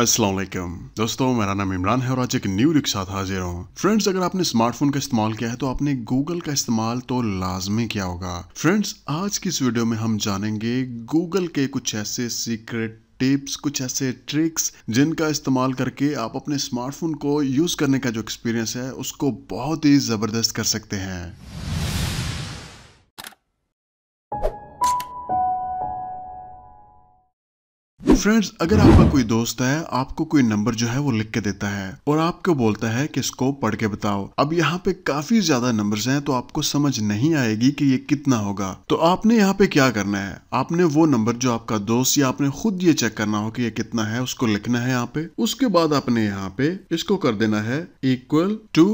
असलम दोस्तों मेरा नाम इमरान है और आज एक न्यू के साथ हाजिर हूँ फ्रेंड्स अगर आपने स्मार्टफोन का इस्तेमाल किया है तो आपने गूगल का इस्तेमाल तो लाजमी किया होगा फ्रेंड्स आज की इस वीडियो में हम जानेंगे गूगल के कुछ ऐसे सीक्रेट टिप्स कुछ ऐसे ट्रिक्स जिनका इस्तेमाल करके आप अपने स्मार्टफोन को यूज़ करने का जो एक्सपीरियंस है उसको बहुत ही ज़बरदस्त कर सकते हैं फ्रेंड्स अगर आपका कोई दोस्त है आपको कोई नंबर जो है वो लिख के देता है और आपको बोलता है कि इसको पढ़ के बताओ अब यहाँ पे काफी ज्यादा नंबर्स हैं तो आपको समझ नहीं आएगी कि ये कितना होगा तो आपने यहाँ पे क्या करना है आपने वो नंबर जो आपका दोस्त या आपने खुद ये चेक करना हो कि ये कितना है उसको लिखना है यहाँ पे उसके बाद आपने यहाँ पे इसको कर देना है इक्वल टू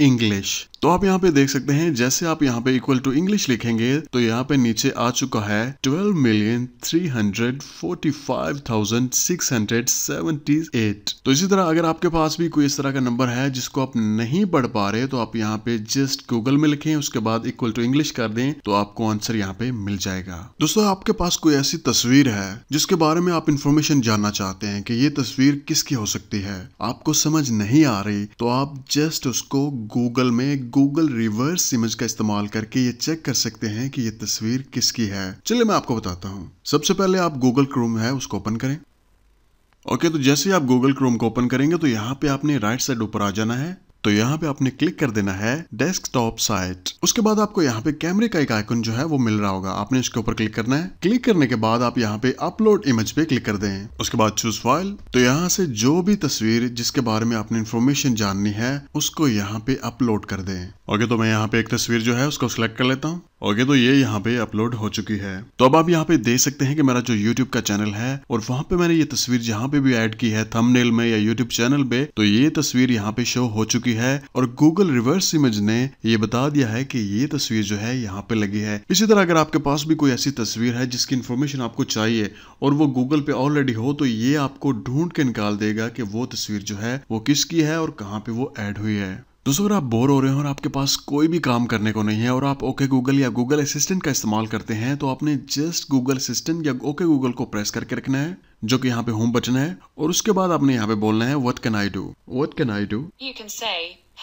इंग्लिश तो आप यहाँ पे देख सकते हैं जैसे आप यहाँ पे इक्वल टू इंग्लिश लिखेंगे तो यहाँ पे नीचे आ चुका है twelve million three hundred forty five thousand six hundred seventy eight तो इसी तरह अगर आपके पास भी कोई इस तरह का नंबर है जिसको आप नहीं पढ़ पा रहे तो आप यहाँ पे जस्ट गूगल में लिखें उसके बाद इक्वल टू इंग्लिश कर दें तो आपको आंसर यहाँ पे मिल जाएगा दोस्तों आपके पास कोई ऐसी तस्वीर है जिसके बारे में आप इन्फॉर्मेशन जानना चाहते हैं कि ये तस्वीर किसकी हो सकती है आपको समझ नहीं आ रही तो आप जस्ट उसको गूगल में गूगल रिवर्स इमेज का इस्तेमाल करके ये चेक कर सकते हैं कि ये तस्वीर किसकी है चलिए मैं आपको बताता हूँ सबसे पहले आप गूगल क्रोम है उसको ओपन करें ओके okay, तो जैसे ही आप गूगल क्रोम को ओपन करेंगे तो यहाँ पे आपने राइट साइड ऊपर आ जाना है तो यहाँ पे आपने क्लिक कर देना है डेस्कटॉप साइट उसके बाद आपको यहाँ पे कैमरे का एक आइकन जो है वो मिल रहा होगा आपने इसके ऊपर क्लिक करना है क्लिक करने के बाद आप यहाँ पे अपलोड इमेज पे क्लिक कर दें उसके बाद चूज फाइल तो यहाँ से जो भी तस्वीर जिसके बारे में आपने इन्फॉर्मेशन जाननी है उसको यहाँ पे अपलोड कर दें ओके तो मैं यहाँ पे एक तस्वीर जो है उसको सिलेक्ट कर लेता हूँ ओके तो ये यहाँ पे अपलोड हो चुकी है तो अब आप यहाँ पे देख सकते हैं कि मेरा जो यूट्यूब का चैनल है और वहां पे मैंने ये तस्वीर जहाँ पे भी ऐड की है थंबनेल में या यूट्यूब चैनल पे तो ये तस्वीर यहाँ पे शो हो चुकी है और गूगल रिवर्स इमेज ने ये बता दिया है की ये तस्वीर जो है यहाँ पे लगी है इसी तरह अगर आपके पास भी कोई ऐसी तस्वीर है जिसकी इन्फॉर्मेशन आपको चाहिए और वो गूगल पे ऑलरेडी हो तो ये आपको ढूंढ के निकाल देगा कि वो तस्वीर जो है वो किसकी है और कहाँ पे वो ऐड हुई है दोस्तों अगर आप बोर हो रहे हो और आपके पास कोई भी काम करने को नहीं है और आप ओके गूगल या गूगल असिस्टेंट का इस्तेमाल करते हैं तो आपने जस्ट गूगल असिस्टेंट या ओके गूगल को प्रेस करके रखना है जो कि यहाँ पे होम बटन है और उसके बाद आपने यहाँ पे बोलना है what can I do what can I do you can say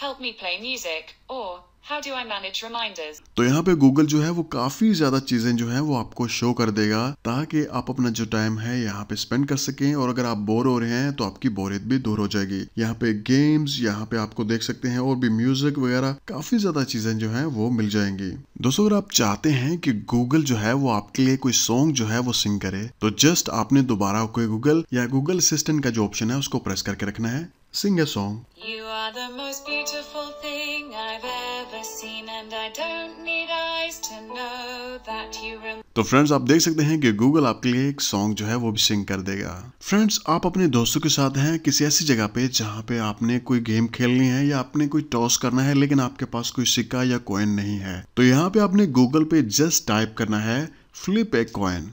help me play music or how do I manage reminders तो यहाँ पे गूगल जो है वो काफ़ी ज़्यादा चीज़ें जो है वो आपको शो कर देगा ताकि आप अपना जो टाइम है यहाँ पे स्पेंड कर सकें और अगर आप बोर हो रहे हैं तो आपकी बोरियत भी दूर हो जाएगी यहाँ पे गेम्स यहाँ पे आपको देख सकते हैं और भी म्यूजिक वगैरह काफ़ी ज़्यादा चीज़ें जो है वो मिल जाएंगी दोस्तों अगर आप चाहते हैं कि गूगल जो है वो आपके लिए कोई सॉन्ग जो है वो सिंग करे तो जस्ट आपने दोबारा कोई गूगल या गूगल असिस्टेंट का जो ऑप्शन है उसको प्रेस करके रखना है Sing a song. You are the most beautiful thing I've ever seen and I don't need eyes to know that you तो फ्रेंड्स आप देख सकते हैं कि गूगल आपके लिए एक सॉन्ग जो है वो भी सिंग कर देगा फ्रेंड्स आप अपने दोस्तों के साथ हैं किसी ऐसी जगह पे जहाँ पे आपने कोई गेम खेलनी है या आपने कोई टॉस करना है लेकिन आपके पास कोई सिक्का या कॉइन नहीं है तो यहाँ पे आपने गूगल पे जस्ट टाइप करना है फ्लिप ए कॉइन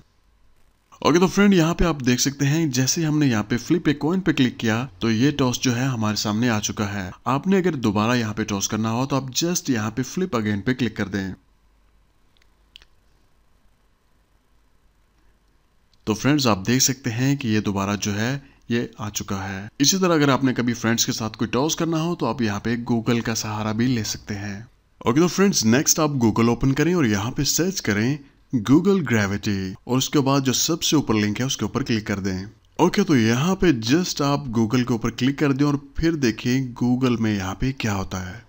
ओके तो फ्रेंड यहाँ पे आप देख सकते हैं जैसे हमने यहाँ पे फ्लिप ए कॉइन पे क्लिक किया तो ये टॉस जो है हमारे सामने आ चुका है आपने अगर दोबारा यहाँ पे टॉस करना हो तो आप जस्ट यहाँ पे फ्लिप अगेन पे क्लिक कर दें तो फ्रेंड्स आप देख सकते हैं कि ये दोबारा जो है ये आ चुका है इसी तरह अगर आपने कभी फ्रेंड्स के साथ कोई टॉस करना हो तो आप यहाँ पे गूगल का सहारा भी ले सकते हैं ओके तो फ्रेंड्स नेक्स्ट आप गूगल ओपन करें और यहाँ पे सर्च करें गूगल ग्रेविटी और उसके बाद जो सबसे ऊपर लिंक है उसके ऊपर क्लिक कर दें ओके okay, तो यहाँ पे जस्ट आप गूगल के ऊपर क्लिक कर दें और फिर देखें गूगल में यहाँ पे क्या होता है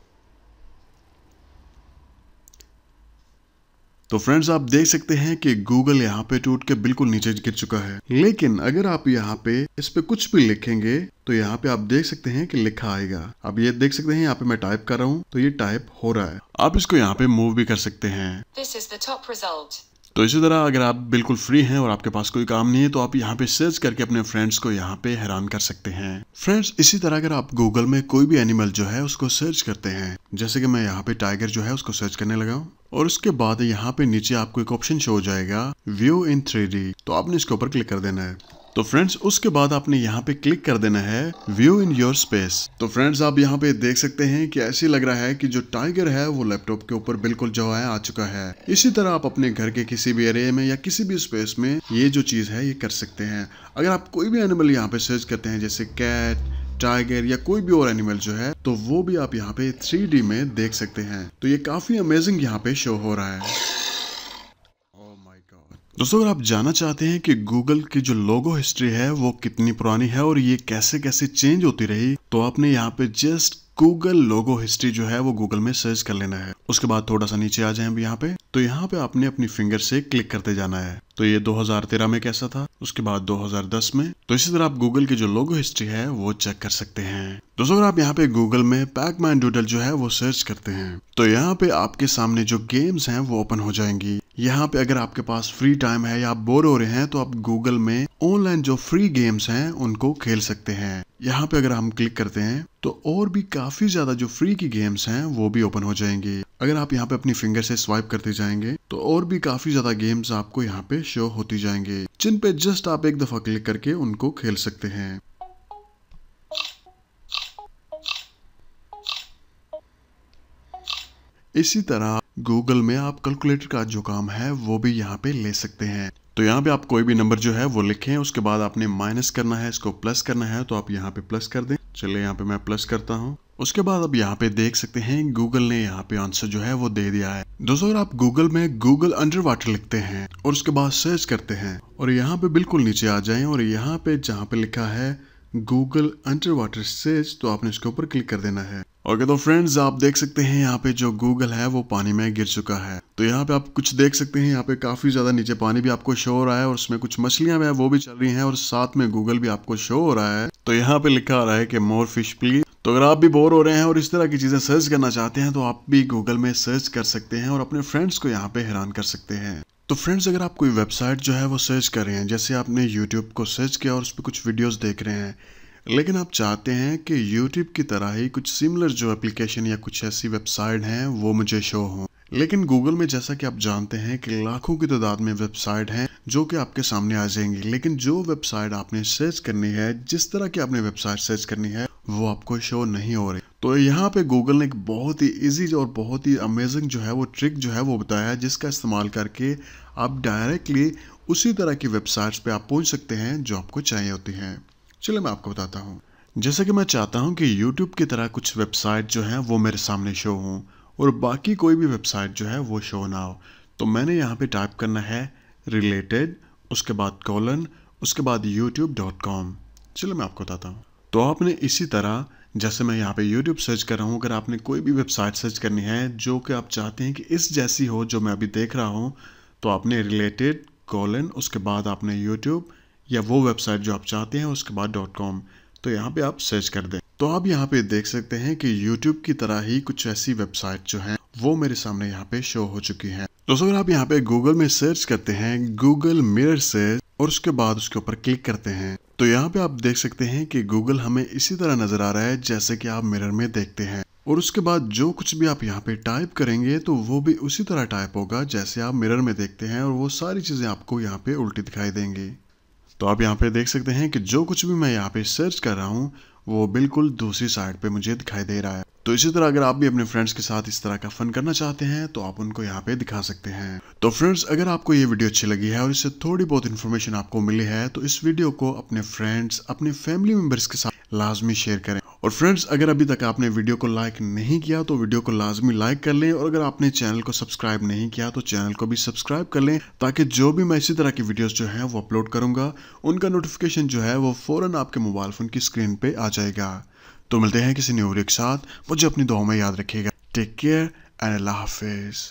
तो फ्रेंड्स आप देख सकते हैं कि गूगल यहाँ पे टूट के बिल्कुल नीचे गिर चुका है लेकिन अगर आप यहाँ पे इस पे कुछ भी लिखेंगे तो यहाँ पे आप देख सकते हैं कि लिखा आएगा आप ये देख सकते हैं यहाँ पे मैं टाइप कर रहा हूँ तो ये टाइप हो रहा है आप इसको यहाँ पे मूव भी कर सकते हैं तो इसी तरह अगर आप बिल्कुल फ्री हैं और आपके पास कोई काम नहीं है तो आप यहाँ पे सर्च करके अपने फ्रेंड्स को यहाँ पे हैरान कर सकते हैं फ्रेंड्स इसी तरह अगर आप गूगल में कोई भी एनिमल जो है उसको सर्च करते हैं जैसे कि मैं यहाँ पे टाइगर जो है उसको सर्च करने लगा हूँ और उसके बाद यहाँ पे नीचे आपको एक ऑप्शन शो हो जाएगा व्यू इन थ्री तो आपने इसके ऊपर क्लिक कर देना है तो फ्रेंड्स उसके बाद आपने यहाँ पे क्लिक कर देना है व्यू इन योर स्पेस तो फ्रेंड्स आप यहाँ पे देख सकते हैं कि ऐसे लग रहा है कि जो टाइगर है वो लैपटॉप के ऊपर बिल्कुल जो है आ चुका है इसी तरह आप अपने घर के किसी भी एरिया में या किसी भी स्पेस में ये जो चीज़ है ये कर सकते हैं अगर आप कोई भी एनिमल यहाँ पे सर्च करते हैं जैसे कैट टाइगर या कोई भी और एनिमल जो है तो वो भी आप यहाँ पे थ्री में देख सकते हैं तो ये काफी अमेजिंग यहाँ पे शो हो रहा है oh दोस्तों अगर आप जानना चाहते हैं कि गूगल की जो लोगो हिस्ट्री है वो कितनी पुरानी है और ये कैसे कैसे चेंज होती रही तो आपने यहाँ पे जस्ट गूगल लोगो हिस्ट्री जो है वो गूगल में सर्च कर लेना है उसके बाद थोड़ा सा नीचे आ जाए यहाँ पे तो यहाँ पे आपने अपनी फिंगर से क्लिक करते जाना है तो ये 2013 में कैसा था उसके बाद 2010 में तो इसी तरह आप गूगल की जो लोगो हिस्ट्री है वो चेक कर सकते हैं दोस्तों अगर आप यहाँ पे गूगल में पैक पैकमैन डूडल जो है वो सर्च करते हैं तो यहाँ पे आपके सामने जो गेम्स हैं वो ओपन हो जाएंगी यहाँ पे अगर आपके पास फ्री टाइम है या आप बोर हो रहे हैं तो आप गूगल में ऑनलाइन जो फ्री गेम्स हैं उनको खेल सकते हैं यहाँ पे अगर हम क्लिक करते हैं तो और भी काफी ज्यादा जो फ्री की गेम्स हैं वो भी ओपन हो जाएंगी अगर आप यहाँ पे अपनी फिंगर से स्वाइप करते जाएंगे तो और भी काफी ज्यादा गेम्स आपको यहाँ पे शो होती जाएंगे जिन पे जस्ट आप एक दफा क्लिक करके उनको खेल सकते हैं इसी तरह गूगल में आप कैलकुलेटर का जो काम है वो भी यहाँ पे ले सकते हैं तो यहाँ पे आप कोई भी नंबर जो है वो लिखें उसके बाद आपने माइनस करना है इसको प्लस करना है तो आप यहाँ पे प्लस कर दें चलिए यहाँ पे मैं प्लस करता हूँ उसके बाद अब यहाँ पे देख सकते हैं गूगल ने यहाँ पे आंसर जो है वो दे दिया है दोस्तों अगर आप गूगल में गूगल अंडर वाटर लिखते हैं और उसके बाद सर्च करते हैं और यहाँ पे बिल्कुल नीचे आ जाए और यहाँ पे जहाँ पे लिखा है गूगल अंडर वाटर सर्च तो आपने इसके ऊपर क्लिक कर देना है ओके तो फ्रेंड्स आप देख सकते हैं यहाँ पे जो गूगल है वो पानी में गिर चुका है तो यहाँ पे आप कुछ देख सकते हैं यहाँ पे काफ़ी ज़्यादा नीचे पानी भी आपको शो हो रहा है और उसमें कुछ मछलियां भी है वो भी चल रही हैं और साथ में गूगल भी आपको शो हो रहा है तो यहाँ पे लिखा आ रहा है कि मोर फिश प्लीज तो अगर आप भी बोर हो रहे हैं और इस तरह की चीज़ें सर्च करना चाहते हैं तो आप भी गूगल में सर्च कर सकते हैं और अपने फ्रेंड्स को यहाँ पे हैरान कर सकते हैं तो फ्रेंड्स अगर आप कोई वेबसाइट जो है वो सर्च कर रहे हैं जैसे आपने यूट्यूब को सर्च किया और उस पर कुछ वीडियोस देख रहे हैं लेकिन आप चाहते हैं कि यूट्यूब की तरह ही कुछ सिमिलर जो एप्लीकेशन या कुछ ऐसी वेबसाइट हैं वो मुझे शो हों लेकिन गूगल में जैसा कि आप जानते हैं कि लाखों की तादाद में वेबसाइट हैं जो कि आपके सामने आ जाएंगी लेकिन जो वेबसाइट आपने सर्च करनी है जिस तरह की आपने वेबसाइट सर्च करनी है वो आपको शो नहीं हो रही तो यहाँ पे गूगल ने एक बहुत ही इजी और बहुत ही अमेजिंग जो है वो ट्रिक जो है वो बताया है जिसका इस्तेमाल करके आप डायरेक्टली उसी तरह की वेबसाइट्स पे आप पहुँच सकते हैं जो आपको चाहिए होती हैं चलिए मैं आपको बताता हूँ जैसा कि मैं चाहता हूँ कि यूट्यूब की तरह कुछ वेबसाइट जो हैं वो मेरे सामने शो हों और बाकी कोई भी वेबसाइट जो है वो शो ना हो तो मैंने यहाँ पे टाइप करना है रिलेटेड उसके बाद कॉलन उसके बाद यूट्यूब डॉट कॉम चलो मैं आपको बताता हूँ तो आपने इसी तरह जैसे मैं यहाँ पे YouTube सर्च कर रहा हूँ अगर आपने कोई भी वेबसाइट सर्च करनी है जो कि आप चाहते हैं कि इस जैसी हो जो मैं अभी देख रहा हूँ तो आपने रिलेटेड कॉलन उसके बाद आपने यूट्यूब या वो वेबसाइट जो आप चाहते हैं उसके बाद डॉट कॉम तो यहाँ पे आप सर्च कर दें तो आप यहाँ पे देख सकते हैं कि यूट्यूब की तरह ही कुछ ऐसी वेबसाइट जो है वो मेरे सामने यहाँ पे शो हो चुकी है दोस्तों अगर आप यहाँ पे गूगल में सर्च करते हैं गूगल मिरर सर्च और उसके बाद उसके ऊपर क्लिक करते हैं तो यहाँ पे आप देख सकते हैं कि गूगल हमें इसी तरह नज़र आ रहा है जैसे कि आप मिरर में देखते हैं और उसके बाद जो कुछ भी आप यहाँ पे टाइप करेंगे तो वो भी उसी तरह टाइप होगा जैसे आप मिरर में देखते हैं और वो सारी चीज़ें आपको यहाँ पे उल्टी दिखाई देंगी तो आप यहाँ पे देख सकते हैं कि जो कुछ भी मैं यहाँ पे सर्च कर रहा हूँ वो बिल्कुल दूसरी साइड पे मुझे दिखाई दे रहा है तो इसी तरह अगर आप भी अपने फ्रेंड्स के साथ इस तरह का फन करना चाहते हैं तो आप उनको यहाँ पे दिखा सकते हैं तो फ्रेंड्स अगर आपको ये वीडियो अच्छी लगी है और इससे थोड़ी बहुत इन्फॉर्मेशन आपको मिली है तो इस वीडियो को अपने फ्रेंड्स अपने फैमिली मेंबर्स के साथ लाजमी शेयर करें और फ्रेंड्स अगर अभी तक आपने वीडियो को लाइक नहीं किया तो वीडियो को लाजमी लाइक कर लें और अगर आपने चैनल को सब्सक्राइब नहीं किया तो चैनल को भी सब्सक्राइब कर लें ताकि जो भी मैं इसी तरह की वीडियोस जो हैं वो अपलोड करूंगा उनका नोटिफिकेशन जो है वो फौरन आपके मोबाइल फ़ोन की स्क्रीन पे आ जाएगा तो मिलते हैं किसी न्यू के साथ मुझे अपनी दुआ में याद रखिएगा टेक केयर एंड अल्लाह हाफिज़